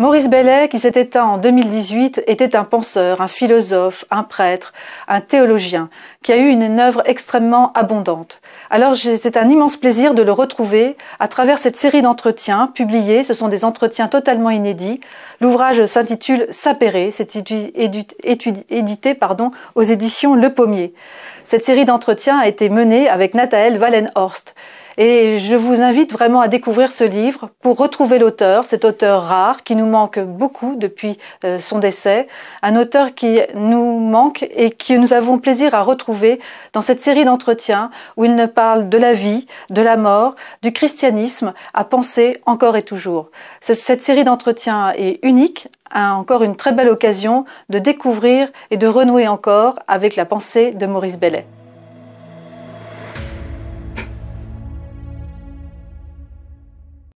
Maurice Bellet, qui s'est éteint en 2018, était un penseur, un philosophe, un prêtre, un théologien, qui a eu une œuvre extrêmement abondante. Alors c'était un immense plaisir de le retrouver à travers cette série d'entretiens publiés. Ce sont des entretiens totalement inédits. L'ouvrage s'intitule Sapéré, c'est édité pardon, aux éditions Le Pommier. Cette série d'entretiens a été menée avec Nathael Wallenhorst. Et je vous invite vraiment à découvrir ce livre pour retrouver l'auteur, cet auteur rare qui nous manque beaucoup depuis euh, son décès, un auteur qui nous manque et que nous avons plaisir à retrouver dans cette série d'entretiens où il ne parle de la vie, de la mort, du christianisme à penser encore et toujours. Cette série d'entretiens est unique, a encore une très belle occasion de découvrir et de renouer encore avec la pensée de Maurice Bellet.